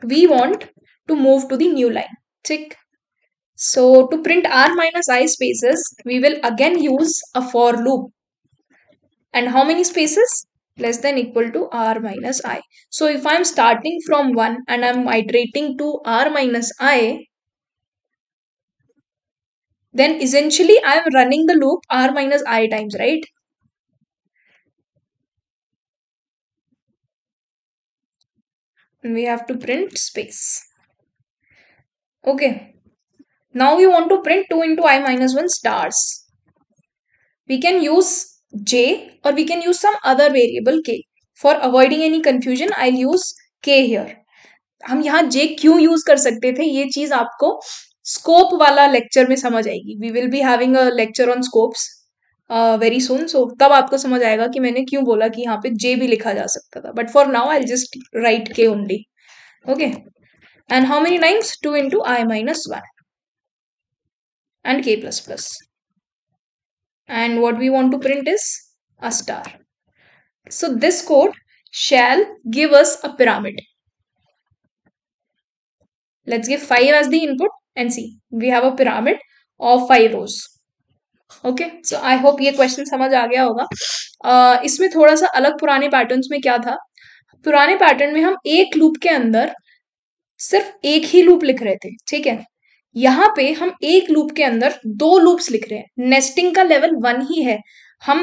we want to move to the new line tick so to print r minus i spaces we will again use a for loop and how many spaces less than equal to r minus i so if i'm starting from 1 and i'm iterating to r minus i then essentially i'm running the loop r minus i times right we have to print space okay now we want to print 2 into i minus 1 stars we can use j or we can use some other variable k for avoiding any confusion i'll use k here हम यहाँ जे क्यों use कर सकते थे ये चीज आपको scope वाला लेक्चर में समझ आएगी we will be having a lecture on scopes very soon so तब आपको समझ आएगा कि मैंने क्यों बोला कि यहाँ पे जे भी लिखा जा सकता था but for now I just write K only okay and how many lines two into I minus one and K plus plus and what we want to print is a star so this code shall give us a pyramid let's give five as the input and see we have a pyramid of five rows okay so I hope ये question समझ आ गया होगा uh, इसमें थोड़ा सा अलग पुराने पैटर्न में क्या था पुराने पैटर्न में हम एक लूप के अंदर सिर्फ एक ही लूप लिख रहे थे ठीक है यहाँ पे हम एक लूप के अंदर दो लूप्स लिख रहे हैं नेस्टिंग का लेवल वन ही है हम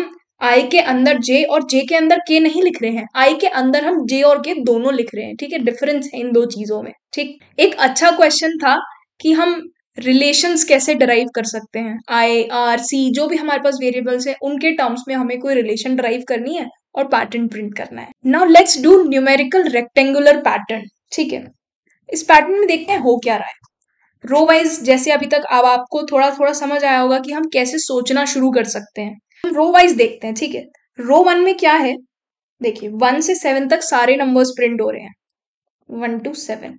आई के अंदर जे और जे के अंदर के नहीं लिख रहे हैं आई के अंदर हम जे और के दोनों लिख रहे हैं ठीक है डिफरेंस है इन दो चीजों में ठीक एक अच्छा क्वेश्चन था कि हम रिलेशंस कैसे डराइव कर सकते हैं आई आर सी जो भी हमारे पास वेरिएबल्स हैं उनके टर्म्स में हमें कोई रिलेशन डराइव करनी है और पैटर्न प्रिंट करना है now let's do numerical rectangular pattern ठीक है इस पैटर्न में देखते हैं हो क्या रहा है रो वाइज जैसे अभी तक अब आपको थोड़ा थोड़ा समझ आया होगा कि हम कैसे सोचना शुरू कर सकते हैं हम रो वाइज देखते हैं ठीक है रो वन में क्या है देखिए वन से सेवन तक सारे नंबर्स प्रिंट हो रहे हैं one to seven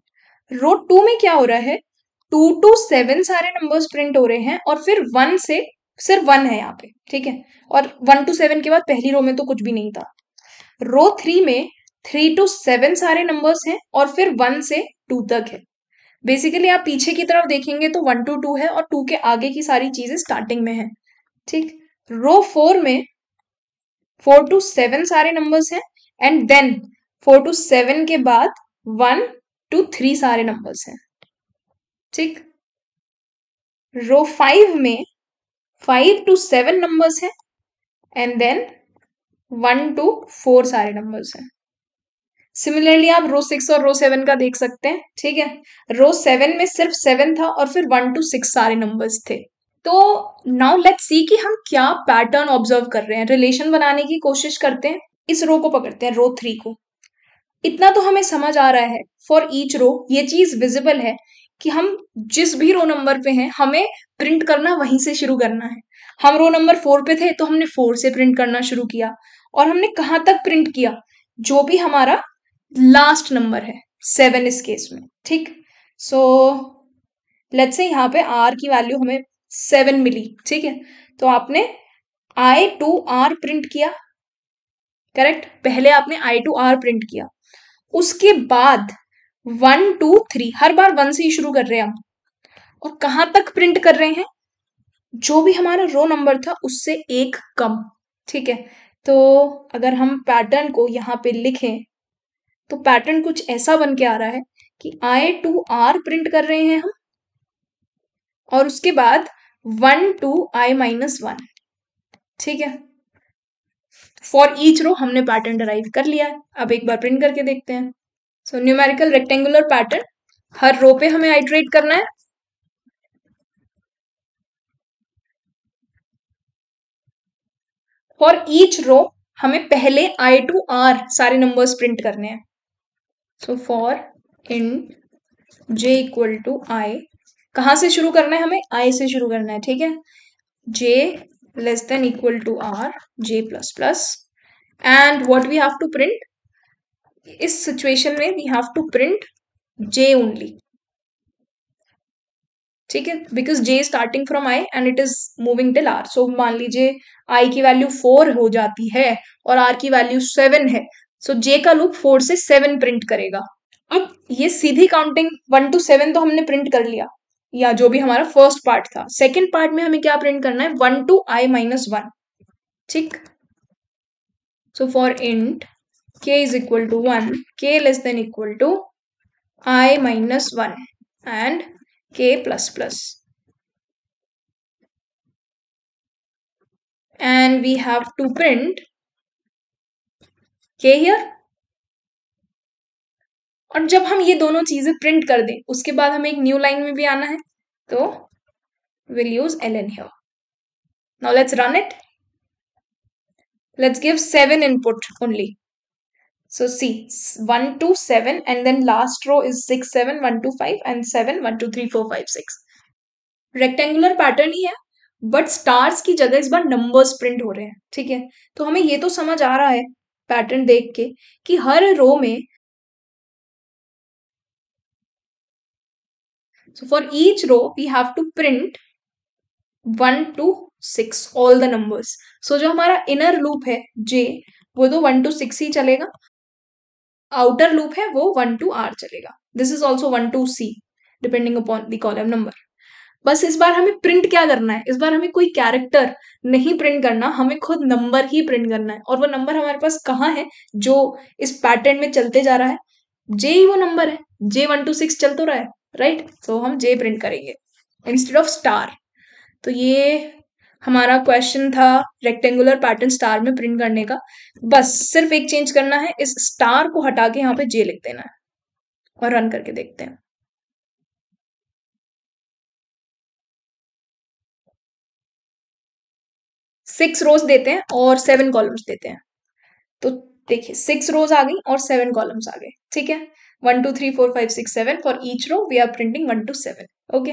row two में क्या हो रहा है टू टू सेवन सारे नंबर्स प्रिंट हो रहे हैं और फिर वन से सिर्फ वन है यहाँ पे ठीक है और वन टू सेवन के बाद पहली रो में तो कुछ भी नहीं था रो थ्री में थ्री टू सेवन सारे नंबर्स हैं और फिर वन से टू तक है बेसिकली आप पीछे की तरफ देखेंगे तो वन टू टू है और टू के आगे की सारी चीजें स्टार्टिंग में है ठीक रो फोर में फोर टू सेवन सारे नंबर्स हैं and then four to seven के बाद वन टू थ्री सारे नंबर्स हैं ठीक रो फाइव में फाइव टू सेवन नंबर्स हैं and then one to four सारे नंबर्स हैं सिमिलरली आप रो सिक्स और रो सेवन का देख सकते हैं ठीक है रो सेवन में सिर्फ सेवन था और फिर वन टू सिक्स सारे नंबर्स थे तो नाउ लेट सी कि हम क्या पैटर्न ऑब्जर्व कर रहे हैं रिलेशन बनाने की कोशिश करते हैं इस रो को पकड़ते हैं रो थ्री को इतना तो हमें समझ आ रहा है फॉर ईच रो ये चीज विजिबल है कि हम जिस भी रो नंबर पे हैं हमें प्रिंट करना वहीं से शुरू करना है हम रो नंबर फोर पे थे तो हमने फोर से प्रिंट करना शुरू किया और हमने कहाँ तक प्रिंट किया जो भी हमारा लास्ट नंबर है सेवन इस केस में ठीक सो लेट्स से यहाँ पे आर की वैल्यू हमें सेवन मिली ठीक है तो आपने आई टू आर प्रिंट किया करेक्ट पहले आपने आई टू आर प्रिंट किया उसके बाद वन टू थ्री हर बार वन से ही शुरू कर रहे हैं हम और कहाँ तक प्रिंट कर रहे हैं जो भी हमारा रो नंबर था उससे एक कम ठीक है तो अगर हम पैटर्न को यहाँ पे लिखें तो पैटर्न कुछ ऐसा बन के आ रहा है कि आई टू आर प्रिंट कर रहे हैं हम और उसके बाद one to I minus one ठीक है फॉर ईच रो हमने पैटर्न डराइव कर लिया है अब एक बार प्रिंट करके देखते हैं सो न्यूमेरिकल रेक्टेंगुलर पैटर्न हर रो पे हमें आइट्रेट करना है फॉर ईच रो हमें पहले आई टू आर सारे नंबर्स प्रिंट करने हैं so for int J equal to I कहाँ से शुरू करना है हमें आई से शुरू करना है ठीक है जे less than equal to R J plus plus and what we have to print इस सिचुएशन में we have to print J only ठीक है because J starting from I and it is moving till R so मान लीजिए आई की value four हो जाती है और आर की वैल्यू सेवन है सो so, जे का लूप फोर से सेवन प्रिंट करेगा अब ये सीधी काउंटिंग वन टू सेवन तो हमने प्रिंट कर लिया या जो भी हमारा फर्स्ट पार्ट था सेकेंड पार्ट में हमें क्या प्रिंट करना है one to I minus one ठीक so for int k is equal to 1 k less than equal to i minus 1 and k plus plus and we have to print k here और जब हम ये दोनों चीजें print कर दें उसके बाद हमें एक न्यू लाइन में भी आना है तो will use L N here now let's run it let's give seven input only So see 1, 2, 7 and then last row is 6, 7, 1, 2, 5 and 7, 1, 2, 3, 4, 5, 6. Rectangular pattern ही है बट स्टार्स की जगह इस बार नंबर्स प्रिंट हो रहे हैं ठीक है तो हमें ये तो समझ आ रहा है पैटर्न देख के कि हर रो में so for each row we have to print 1 to 6 all the numbers so जो हमारा inner loop है j वो तो 1 to 6 ही चलेगा आउटर लूप है वो वन टू आर चलेगा this is also one two c depending upon the column number बस इस बार हमें प्रिंट क्या करना है इस बार हमें कोई कैरेक्टर नहीं प्रिंट करना हमें खुद नंबर ही प्रिंट करना है और वो नंबर हमारे पास कहाँ है जो इस पैटर्न में चलते जा रहा है जे ही वो नंबर है जे वन टू सिक्स चल तो रहा है राइट right? सो so, हम जे प्रिंट करेंगे इंस्टेड ऑफ स्टार तो ये हमारा क्वेश्चन था रेक्टेंगुलर पैटर्न स्टार में प्रिंट करने का बस सिर्फ एक चेंज करना है इस स्टार को हटा के यहाँ पे जे लिख देना है और रन करके देखते हैं सिक्स रोज देते हैं और सेवन कॉलम्स देते हैं तो देखिए सिक्स रोज आ गई और सेवन कॉलम्स आ गए ठीक है one to three four five six seven for each row we are printing one to seven okay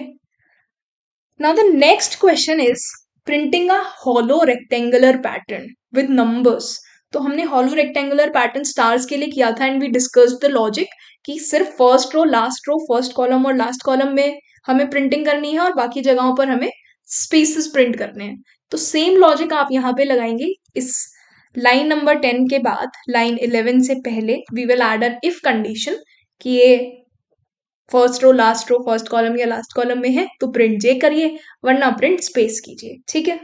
now the next question is printing a hollow rectangular pattern with numbers तो हमने hollow rectangular pattern stars के लिए किया था and we discuss the logic कि सिर्फ first row last row first column और last column में हमें प्रिंटिंग करनी है और बाकी जगहों पर हमें स्पेसिस प्रिंट करने हैं तो सेम लॉजिक आप यहाँ पे लगाएंगे इस लाइन नंबर टेन के बाद लाइन इलेवन से पहले we will add an if condition कि ये first row last row first column या लास्ट कॉलम में है तो प्रिंट जे करिए वरना प्रिंट स्पेस कीजिए ठीक है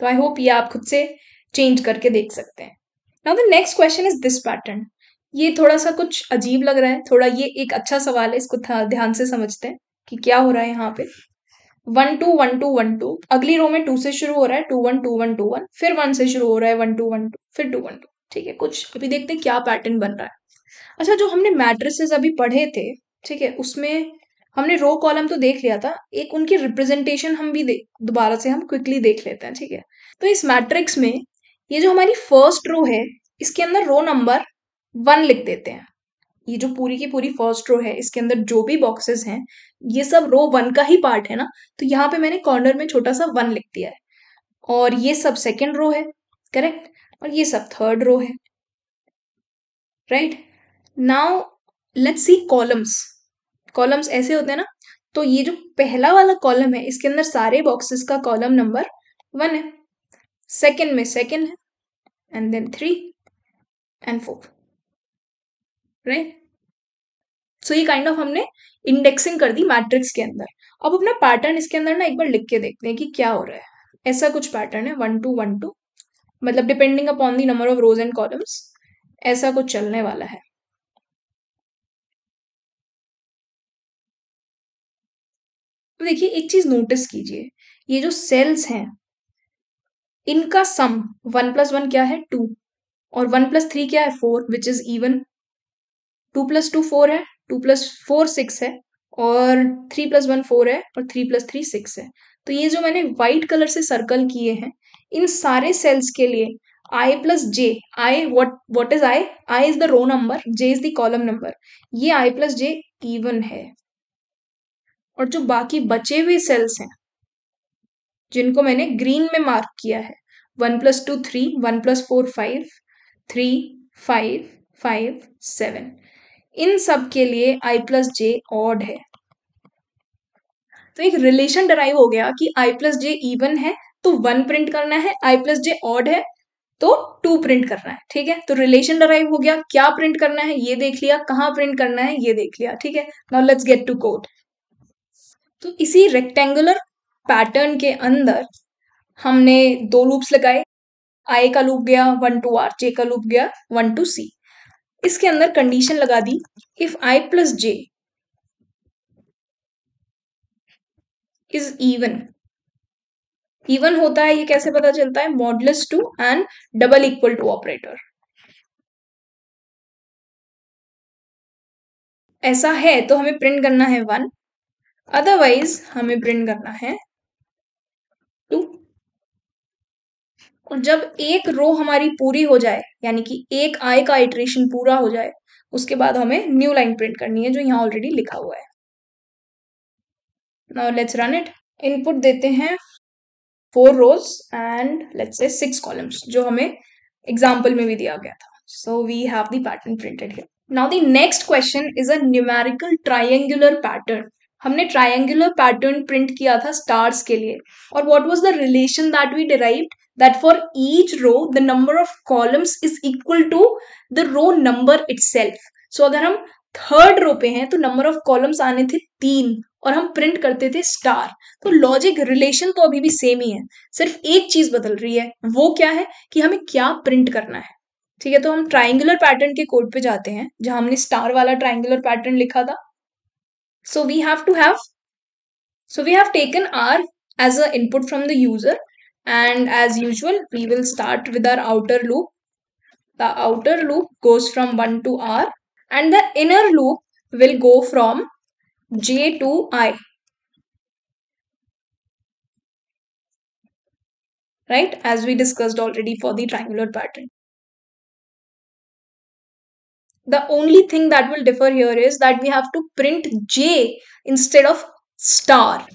तो आई होप ये आप खुद से चेंज करके देख सकते हैं now the next question is this pattern ये थोड़ा सा कुछ अजीब लग रहा है थोड़ा ये एक अच्छा सवाल है इसको ध्यान से समझते हैं कि क्या हो रहा है यहाँ पे one two one two one two अगली रो में टू से शुरू हो रहा है two one two one two one फिर वन से शुरू हो रहा है वन टू वन टू फिर टू वन टू ठीक है कुछ अभी देखते हैं क्या पैटर्न बन रहा है अच्छा जो हमने मैट्रिसेस अभी पढ़े थे ठीक है उसमें हमने रो कॉलम तो देख लिया था एक उनकी रिप्रेजेंटेशन हम भी दोबारा से हम क्विकली देख लेते हैं ठीक है तो इस मैट्रिक्स में ये जो हमारी फर्स्ट रो है इसके अंदर रो नंबर वन लिख देते हैं ये जो पूरी की पूरी फर्स्ट रो है इसके अंदर जो भी बॉक्सेस हैं ये सब रो वन का ही पार्ट है ना तो यहाँ पे मैंने कॉर्नर में छोटा सा वन लिख दिया है और ये सब सेकेंड रो है करेक्ट और ये सब थर्ड रो है right now let's see columns columns ऐसे होते हैं ना तो ये जो पहला वाला कॉलम है इसके अंदर सारे बॉक्सेस का कॉलम नंबर वन है सेकेंड में सेकेंड है and then three and four right so ये काइंड kind ऑफ of हमने इंडेक्सिंग कर दी मैट्रिक्स के अंदर अब अपना पैटर्न इसके अंदर ना एक बार लिख के देखते हैं कि क्या हो रहा है ऐसा कुछ पैटर्न है वन टू वन टू मतलब depending upon the number of rows and columns ऐसा कुछ चलने वाला है तो देखिए एक चीज नोटिस कीजिए ये जो सेल्स हैं इनका सम वन प्लस वन क्या है टू और वन प्लस थ्री क्या है four which is even two plus two four है टू प्लस फोर सिक्स है और थ्री प्लस वन फोर है और थ्री प्लस थ्री सिक्स है तो ये जो मैंने व्हाइट कलर से सर्कल किए हैं इन सारे सेल्स के लिए i plus j i what what is i i is the row number j is the column number ये आई प्लस जे इवन है और जो बाकी बचे हुए सेल्स हैं जिनको मैंने ग्रीन में मार्क किया है one plus two three one plus four five three five five seven इन सब के लिए आई प्लस जे ऑड है तो एक रिलेशन डराइव हो गया कि आई प्लस जे इवन है तो वन प्रिंट करना है आई प्लस जे ऑड है तो टू प्रिंट करना है ठीक है तो रिलेशन डराइव हो गया क्या प्रिंट करना है ये देख लिया कहाँ प्रिंट करना है ये देख लिया ठीक है now let's get to code तो इसी रेक्टेंगुलर पैटर्न के अंदर हमने दो लूप्स लगाए आई का लूप गया वन टू आर जे का लूप गया वन टू सी इसके अंदर कंडीशन लगा दी if i plus j is even even होता है ये कैसे पता चलता है modulus two and double equal to operator ऐसा है तो हमें प्रिंट करना है वन अदरवाइज हमें प्रिंट करना है टू और जब एक रो हमारी पूरी हो जाए यानी कि एक आय का इटरेशन पूरा हो जाए उसके बाद हमें न्यू लाइन प्रिंट करनी है जो यहाँ ऑलरेडी लिखा हुआ है now let's run it input देते हैं four rows and let's say six columns जो हमें एग्जाम्पल में भी दिया गया था so we have that pattern printed now here now the next question is a numerical हमने ट्राइंगुलर पैटर्न प्रिंट किया था स्टार्स के लिए और what was the relation that we derived that for each row the number of columns is equal to the row number it so अगर हम third row पे हैं तो नंबर ऑफ कॉलम्स आने थे तीन और हम प्रिंट करते थे स्टार तो लॉजिक रिलेशन तो अभी भी सेम ही है सिर्फ एक चीज बदल रही है वो क्या है कि हमें क्या प्रिंट करना है ठीक है तो हम ट्राइंगुलर पैटर्न के कोड पे जाते हैं जहां हमने स्टार वाला ट्राइंगुलर पैटर्न लिखा था So we have to have, so we have taken R as an input from the user and as usual we will start with our outer loop. The outer loop goes from 1 to R and the inner loop will go from J to I. Right as we discussed already for the triangular pattern. the only thing that will differ here is that we have to print j instead of star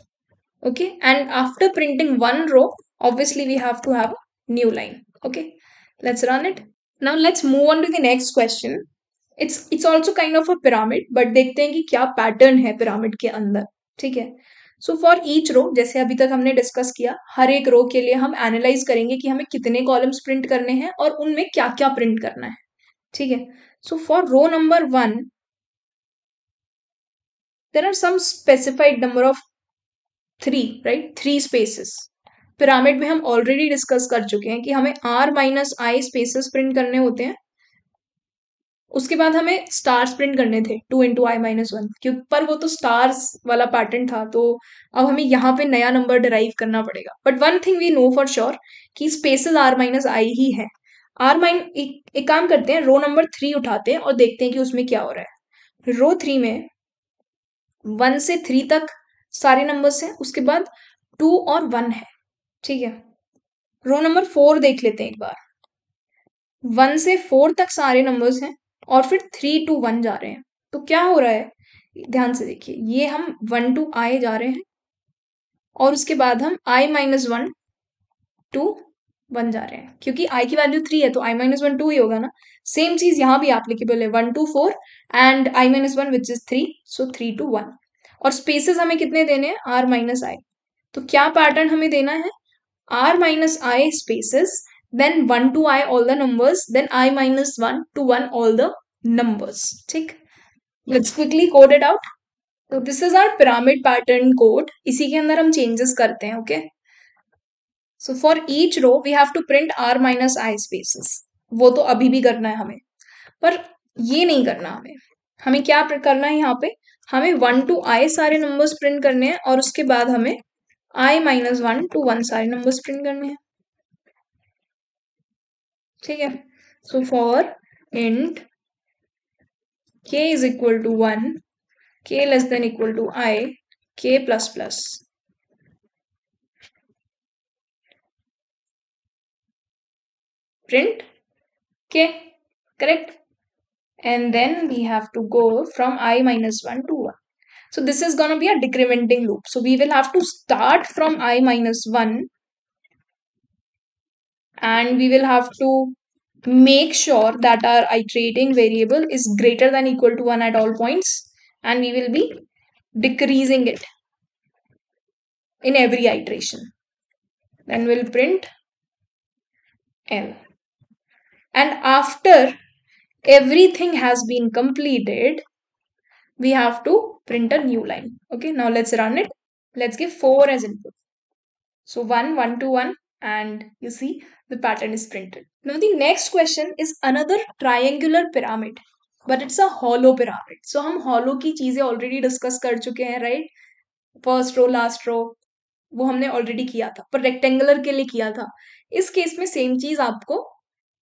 okay and after printing one row obviously we have to have a new line okay let's run it now let's move on to the next question it's it's also kind of a pyramid but dekhte hain ki kya pattern hai pyramid ke andar theek hai so for each row जैसे अभी तक हमने discuss किया हर एक रो के लिए हम analyse करेंगे कि हमें कितने कॉलम्स प्रिंट करने हैं और उनमें क्या क्या प्रिंट करना है ठीक है So for row number 1, there are some specified number of three right three spaces pyramid में हम ऑलरेडी डिस्कस कर चुके हैं कि हमें r minus i spaces print करने होते हैं उसके बाद हमें स्टार्स प्रिंट करने थे टू इंटू आई माइनस वन पर वो तो स्टार्स वाला पैटर्न था तो अब हमें यहाँ पे नया नंबर डिराइव करना पड़ेगा but one thing we know for sure कि स्पेसेस आर माइनस आई ही है आर माइन एक काम करते हैं रो नंबर थ्री उठाते हैं और देखते हैं कि उसमें क्या हो रहा है रो थ्री में वन से थ्री तक सारे नंबर्स हैं उसके बाद टू और वन है ठीक है रो नंबर फोर देख लेते हैं एक बार वन से फोर तक सारे नंबर्स हैं और फिर थ्री टू वन जा रहे हैं तो क्या हो रहा है ध्यान से देखिए ये हम वन टू आई जा रहे हैं और उसके बाद हम आई माइनस वन टू बन जा रहे हैं क्योंकि आई की वैल्यू थ्री है तो आई माइनस वन टू ही होगा ना सेम चीज यहाँ भी एप्लीकेबल है one to four and i minus one which is three so three two one और स्पेसेस हमें कितने देने हैं आर माइनस आई तो क्या पैटर्न हमें देना है r minus i spaces then one to i all the numbers then i minus one two one all the numbers ठीक let's quickly code it out तो this is our pyramid pattern code इसी के अंदर हम changes करते हैं okay okay? So for each row we have to print are minus I spaces वो तो अभी भी करना है हमें पर ये नहीं करना हमें हमें क्या करना है यहाँ पे हमें वन टू आई सारे नंबर्स प्रिंट करने हैं और उसके बाद हमें i minus one two one सारे नंबर्स प्रिंट करने हैं ठीक है so for int k is equal to one k less than equal to i k plus plus print k correct and then we have to go from i minus 1 to 1 so this is going to be a decrementing loop so we will have to start from i minus 1 and we will have to make sure that our iterating variable is greater than equal to 1 at all points and we will be decreasing it in every iteration then we'll print L. and after everything has been completed we have to print a new line okay now let's run it let's give four as input so one one to one and you see the pattern is printed now the next question is another triangular pyramid but it's a hollow pyramid so hum hollow ki cheeze already discuss kar chuke hain right first row last row वो हमने already किया था पर rectangular के लिए किया था इस केस में सेम चीज आपको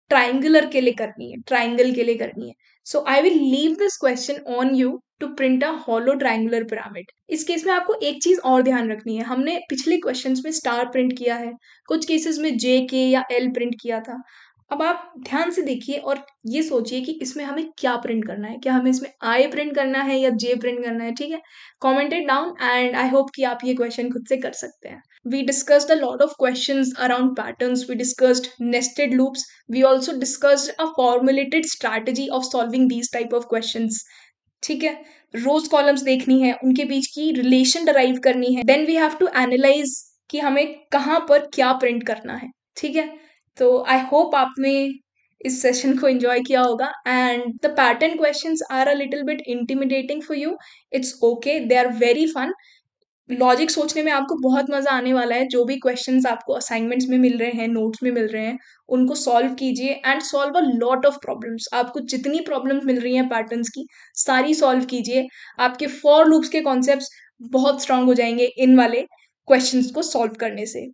ट्राइंगुलर के लिए करनी है ट्राइंगल के लिए करनी है so I will leave this question on you to print a hollow triangular pyramid इस केस में आपको एक चीज और ध्यान रखनी है हमने पिछले क्वेश्चन में स्टार प्रिंट किया है कुछ केसेस में जे के या एल प्रिंट किया था अब आप ध्यान से देखिए और ये सोचिए कि इसमें हमें क्या प्रिंट करना है क्या हमें इसमें आई प्रिंट करना है या जे प्रिंट करना है ठीक है commented down and I hope कि आप ये क्वेश्चन खुद से कर सकते हैं we discussed a lot of questions around patterns we discussed nested loops we also discussed a formulated strategy of solving these type of questions ठीक है रोज कॉलम्स देखनी है उनके बीच की रिलेशन डराइव करनी है then we have to analyse कि हमें कहाँ पर क्या प्रिंट करना है ठीक है तो आई होप आपने इस सेशन को एंजॉय किया होगा and the pattern questions are a little bit intimidating for you it's okay they are very fun logic सोचने में आपको बहुत मज़ा आने वाला है जो भी क्वेश्चन आपको असाइनमेंट्स में मिल रहे हैं नोट्स में मिल रहे हैं उनको सॉल्व कीजिए and solve a lot of problems आपको जितनी प्रॉब्लम्स मिल रही हैं पैटर्न्स की सारी सॉल्व कीजिए आपके फॉर लूप्स के कॉन्सेप्ट बहुत स्ट्रांग हो जाएंगे इन वाले क्वेश्चन को सॉल्व करने से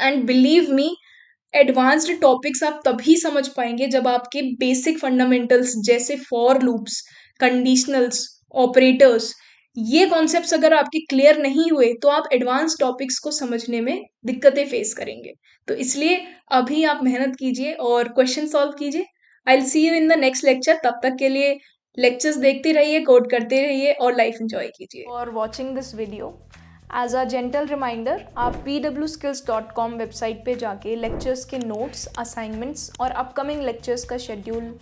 and believe me advanced topics आप तभी समझ पाएंगे जब आपके बेसिक फंडामेंटल्स जैसे फॉर लूप्स कंडीशनल्स ऑपरेटर्स ये कॉन्सेप्ट अगर आपके क्लियर नहीं हुए तो आप एडवांस टॉपिक्स को समझने में दिक्कतें फेस करेंगे तो इसलिए अभी आप मेहनत कीजिए और क्वेश्चन सॉल्व कीजिए I will see you in the next lecture तब तक के लिए लेक्चर्स देखते रहिए कोड करते रहिए और लाइफ एंजॉय कीजिए और watching this video as a gentle reminder आप P W skills dot com website पर जाके लेक्चर्स के नोट्स असाइनमेंट्स और अपकमिंग लेक्चर्स का शेड्यूल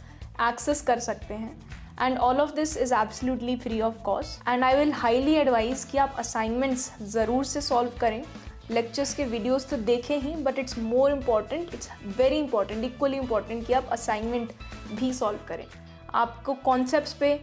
एक्सेस कर सकते हैं and all of this is absolutely free of cost and I will highly advise कि आप असाइनमेंट्स ज़रूर से सॉल्व करें लेक्चर्स के वीडियोस तो देखे ही but it's more important it's very important equally important कि आप असाइनमेंट भी सॉल्व करें आपको कॉन्सेप्ट पे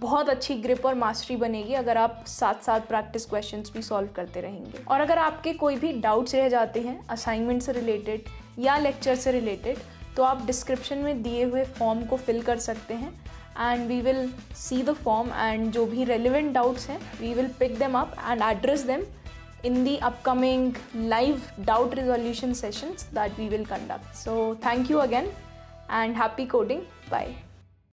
बहुत अच्छी ग्रिप और मास्टरी बनेगी अगर आप साथ साथ प्रैक्टिस क्वेश्चंस भी सॉल्व करते रहेंगे और अगर आपके कोई भी डाउट्स रह जाते हैं असाइनमेंट से रिलेटेड या लेक्चर से रिलेटेड तो आप डिस्क्रिप्शन में दिए हुए फॉर्म को फिल कर सकते हैं and we will see the form and जो relevant doubts हैं we will pick them up and address them in the upcoming live doubt resolution sessions that we will conduct. So thank you again and happy coding. Bye.